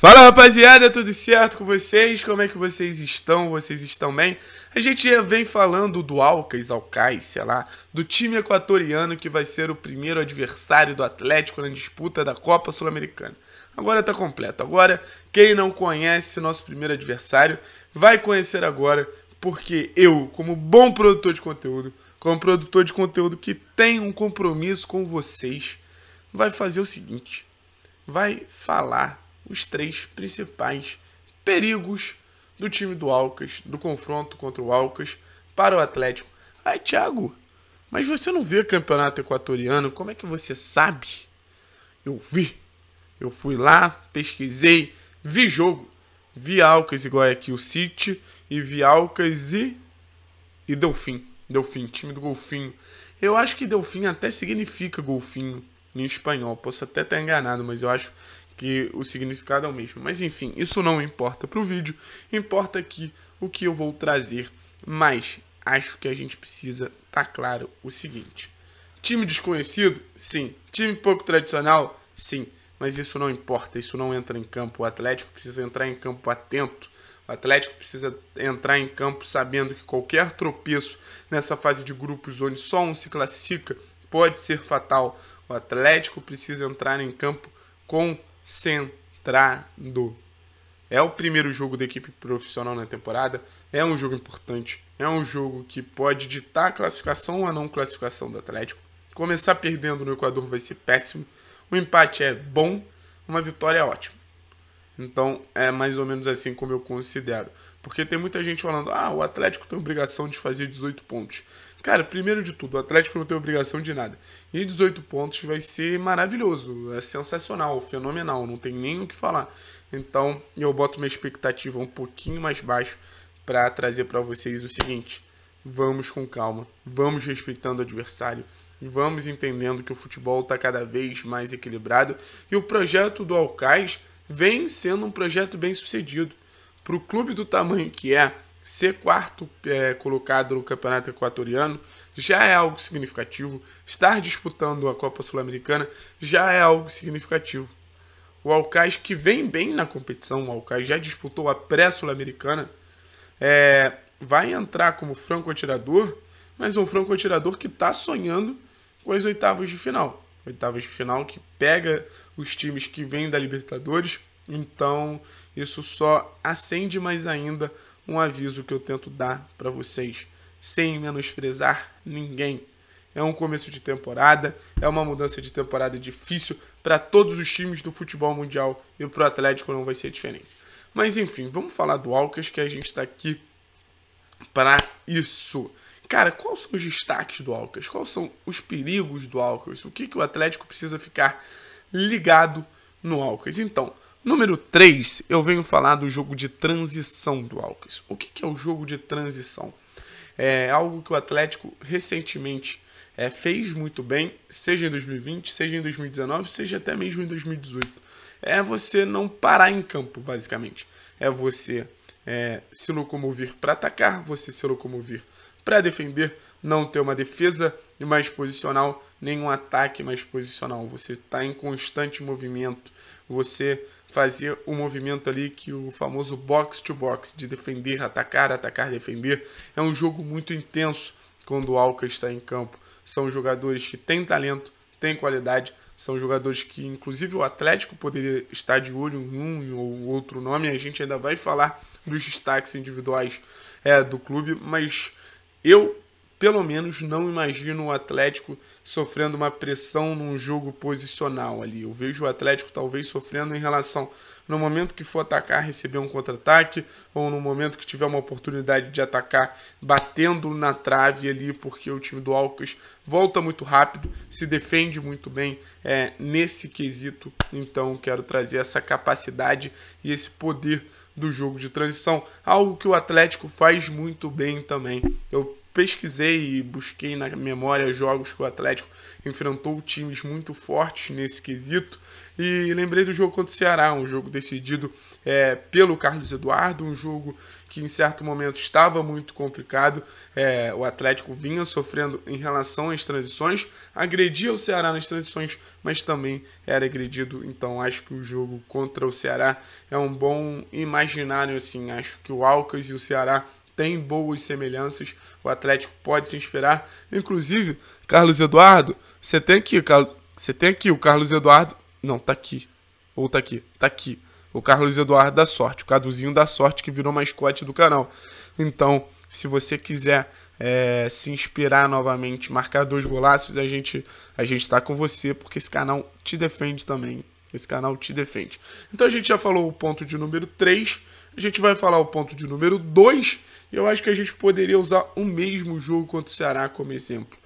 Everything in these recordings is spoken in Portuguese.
Fala rapaziada, tudo certo com vocês? Como é que vocês estão? Vocês estão bem? A gente vem falando do Alcas, Alcais, sei lá, do time equatoriano que vai ser o primeiro adversário do Atlético na disputa da Copa Sul-Americana. Agora tá completo. Agora, quem não conhece nosso primeiro adversário, vai conhecer agora, porque eu, como bom produtor de conteúdo, como produtor de conteúdo que tem um compromisso com vocês, vai fazer o seguinte, vai falar os três principais perigos do time do Alcas, do confronto contra o Alcas para o Atlético. Ai, Thiago, mas você não vê campeonato equatoriano, como é que você sabe? Eu vi. Eu fui lá, pesquisei, vi jogo. Vi Alcas igual aqui o City e vi Alcas e e Delfim. Delfim, time do Golfinho. Eu acho que Delfim até significa golfinho em espanhol. Posso até estar enganado, mas eu acho que o significado é o mesmo. Mas enfim, isso não importa para o vídeo, importa aqui o que eu vou trazer, mas acho que a gente precisa tá claro o seguinte. Time desconhecido? Sim. Time pouco tradicional? Sim. Mas isso não importa, isso não entra em campo. O Atlético precisa entrar em campo atento. O Atlético precisa entrar em campo sabendo que qualquer tropeço nessa fase de grupos onde só um se classifica pode ser fatal. O Atlético precisa entrar em campo com concentrado. É o primeiro jogo da equipe profissional na temporada, é um jogo importante, é um jogo que pode ditar a classificação ou a não classificação do Atlético. Começar perdendo no Equador vai ser péssimo, o empate é bom, uma vitória é ótimo. Então é mais ou menos assim como eu considero. Porque tem muita gente falando, ah, o Atlético tem obrigação de fazer 18 pontos. Cara, primeiro de tudo, o Atlético não tem obrigação de nada. E 18 pontos vai ser maravilhoso, é sensacional, fenomenal, não tem nem o que falar. Então, eu boto minha expectativa um pouquinho mais baixo para trazer para vocês o seguinte: vamos com calma, vamos respeitando o adversário, vamos entendendo que o futebol está cada vez mais equilibrado e o projeto do Alcais vem sendo um projeto bem sucedido. Para o clube do tamanho que é, Ser quarto é, colocado no Campeonato Equatoriano já é algo significativo. Estar disputando a Copa Sul-Americana já é algo significativo. O Alcaz, que vem bem na competição, o Alcaz já disputou a pré-Sul-Americana, é, vai entrar como franco-atirador, mas um franco-atirador que está sonhando com as oitavas de final. Oitavas de final que pega os times que vêm da Libertadores, então isso só acende mais ainda um aviso que eu tento dar para vocês, sem menosprezar ninguém. É um começo de temporada, é uma mudança de temporada difícil para todos os times do futebol mundial e para o Atlético não vai ser diferente. Mas enfim, vamos falar do Alcas que a gente está aqui para isso. Cara, quais são os destaques do Alcas? Quais são os perigos do Alcas? O que, que o Atlético precisa ficar ligado? no Alcas. Então, número 3, eu venho falar do jogo de transição do Alcas. O que, que é o jogo de transição? É algo que o Atlético recentemente é, fez muito bem, seja em 2020, seja em 2019, seja até mesmo em 2018. É você não parar em campo, basicamente. É você é, se locomover para atacar, você se locomover para defender, não ter uma defesa mais posicional, nenhum ataque mais posicional. Você está em constante movimento, você fazer o um movimento ali que o famoso box to box de defender, atacar, atacar, defender. É um jogo muito intenso quando o Alca está em campo. São jogadores que têm talento, têm qualidade, são jogadores que inclusive o Atlético poderia estar de olho em um ou outro nome, a gente ainda vai falar dos destaques individuais é, do clube, mas eu, pelo menos, não imagino o Atlético sofrendo uma pressão num jogo posicional ali. Eu vejo o Atlético talvez sofrendo em relação no momento que for atacar, receber um contra-ataque, ou no momento que tiver uma oportunidade de atacar, batendo na trave ali, porque o time do Alcas volta muito rápido, se defende muito bem é, nesse quesito. Então, quero trazer essa capacidade e esse poder do jogo de transição, algo que o Atlético faz muito bem também. Eu pesquisei e busquei na memória jogos que o Atlético enfrentou times muito fortes nesse quesito e lembrei do jogo contra o Ceará, um jogo decidido é, pelo Carlos Eduardo, um jogo que em certo momento estava muito complicado. É, o Atlético vinha sofrendo em relação às transições, agredia o Ceará nas transições, mas também era agredido. Então acho que o jogo contra o Ceará é um bom imaginário. Assim, acho que o Alcas e o Ceará têm boas semelhanças. O Atlético pode se inspirar. Inclusive, Carlos Eduardo, você tem aqui, Carlos. Você tem aqui o Carlos Eduardo. Não, tá aqui. Ou tá aqui. Tá aqui o Carlos Eduardo da Sorte, o Caduzinho da Sorte, que virou mascote do canal. Então, se você quiser é, se inspirar novamente, marcar dois golaços, a gente a gente tá com você, porque esse canal te defende também. Esse canal te defende. Então a gente já falou o ponto de número 3, a gente vai falar o ponto de número 2, e eu acho que a gente poderia usar o mesmo jogo contra o Ceará como exemplo.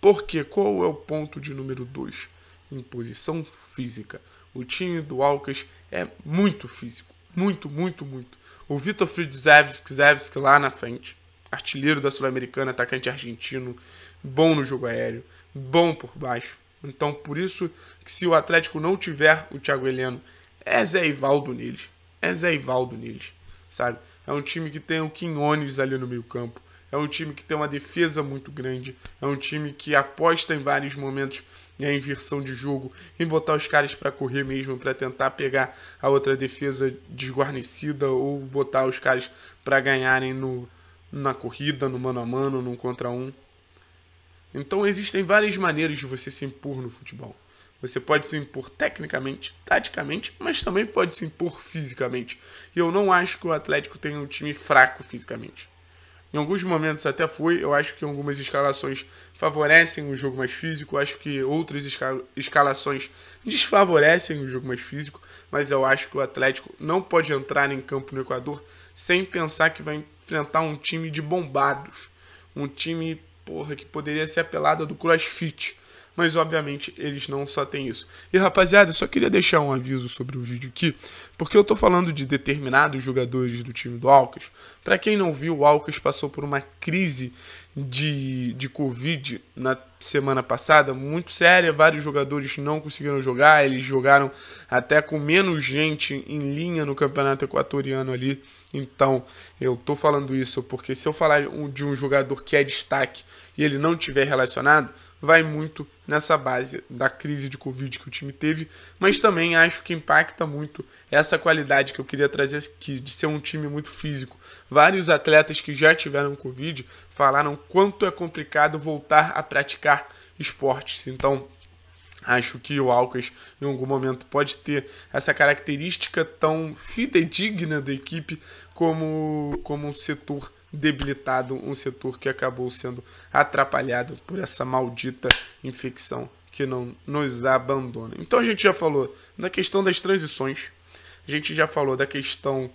Porque qual é o ponto de número 2? Imposição física. O time do Alcas é muito físico. Muito, muito, muito. O Vitor Fridzevski Zevski lá na frente, artilheiro da Sul-Americana, atacante argentino, bom no jogo aéreo, bom por baixo. Então, por isso que se o Atlético não tiver o Thiago Heleno, é Zé Ivaldo neles. É Zé Ivaldo neles, sabe? É um time que tem o Quinones ali no meio campo é um time que tem uma defesa muito grande, é um time que aposta em vários momentos em inversão de jogo, em botar os caras para correr mesmo, para tentar pegar a outra defesa desguarnecida ou botar os caras para ganharem no, na corrida, no mano a mano, no contra um. Então existem várias maneiras de você se impor no futebol. Você pode se impor tecnicamente, taticamente, mas também pode se impor fisicamente. E eu não acho que o Atlético tenha um time fraco fisicamente. Em alguns momentos até foi, eu acho que algumas escalações favorecem o jogo mais físico, acho que outras esca escalações desfavorecem o jogo mais físico, mas eu acho que o Atlético não pode entrar em campo no Equador sem pensar que vai enfrentar um time de bombados, um time porra que poderia ser apelada do CrossFit, mas obviamente eles não só têm isso. E rapaziada, eu só queria deixar um aviso sobre o vídeo aqui, porque eu tô falando de determinados jogadores do time do Alcas. Para quem não viu, o Alcas passou por uma crise de, de Covid na semana passada, muito séria. Vários jogadores não conseguiram jogar, eles jogaram até com menos gente em linha no campeonato equatoriano ali. Então, eu tô falando isso porque se eu falar de um jogador que é destaque e ele não tiver relacionado, vai muito nessa base da crise de Covid que o time teve, mas também acho que impacta muito essa qualidade que eu queria trazer que, de ser um time muito físico. Vários atletas que já tiveram Covid falaram quanto é complicado voltar a praticar esportes. Então, Acho que o Alcas, em algum momento, pode ter essa característica tão fidedigna da equipe como, como um setor debilitado um setor que acabou sendo atrapalhado por essa maldita infecção que não nos abandona. Então a gente já falou na questão das transições, a gente já falou da questão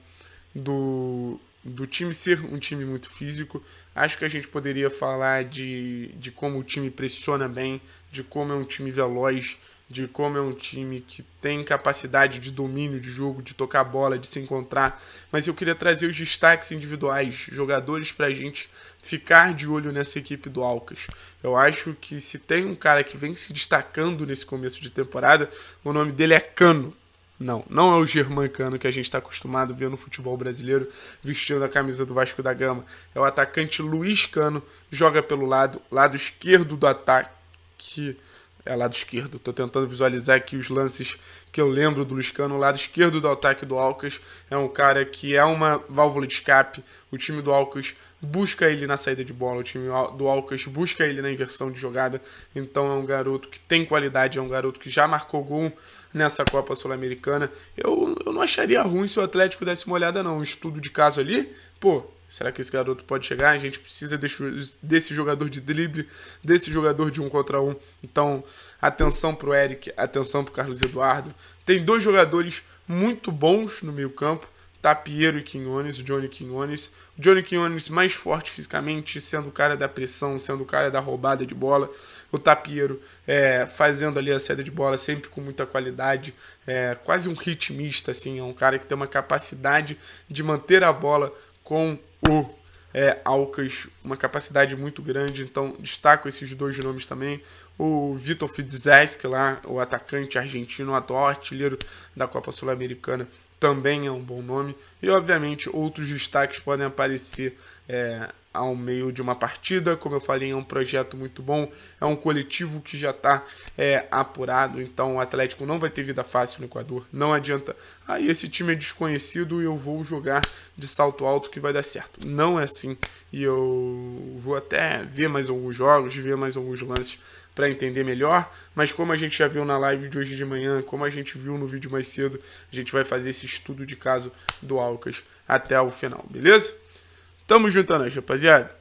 do, do time ser um time muito físico. Acho que a gente poderia falar de, de como o time pressiona bem, de como é um time veloz, de como é um time que tem capacidade de domínio de jogo, de tocar bola, de se encontrar. Mas eu queria trazer os destaques individuais, jogadores para a gente ficar de olho nessa equipe do Alcas. Eu acho que se tem um cara que vem se destacando nesse começo de temporada, o nome dele é Cano. Não, não é o Germán Cano que a gente está acostumado a ver no futebol brasileiro vestindo a camisa do Vasco da Gama. É o atacante Luiz Cano, joga pelo lado, lado esquerdo do ataque, que é lado esquerdo. Estou tentando visualizar aqui os lances que eu lembro do Luscano. O lado esquerdo do ataque do Alcas é um cara que é uma válvula de escape. O time do Alcas busca ele na saída de bola, o time do Alcas busca ele na inversão de jogada. Então é um garoto que tem qualidade, é um garoto que já marcou gol nessa Copa Sul-Americana. Eu, eu não acharia ruim se o Atlético desse uma olhada, não. Um estudo de caso ali, pô, Será que esse garoto pode chegar? A gente precisa desse, desse jogador de drible, desse jogador de um contra um. Então, atenção pro Eric, atenção pro Carlos Eduardo. Tem dois jogadores muito bons no meio campo. Tapiero e e Quinones, Johnny Quinones. Johnny Quinones mais forte fisicamente, sendo o cara da pressão, sendo o cara da roubada de bola. O Tapiero é, fazendo ali a saída de bola sempre com muita qualidade, é, quase um ritmista, assim. É um cara que tem uma capacidade de manter a bola com o é, Alcas, uma capacidade muito grande, então destaco esses dois nomes também o Vitor Fidzesc lá, o atacante argentino, atual artilheiro da Copa Sul-Americana, também é um bom nome. E obviamente outros destaques podem aparecer é, ao meio de uma partida. Como eu falei, é um projeto muito bom, é um coletivo que já está é, apurado, então o Atlético não vai ter vida fácil no Equador. Não adianta, ah, esse time é desconhecido e eu vou jogar de salto alto que vai dar certo. Não é assim. E eu vou até ver mais alguns jogos, ver mais alguns lances para entender melhor, mas como a gente já viu na live de hoje de manhã, como a gente viu no vídeo mais cedo, a gente vai fazer esse estudo de caso do Alcas até o final, beleza? Tamo juntando, rapaziada.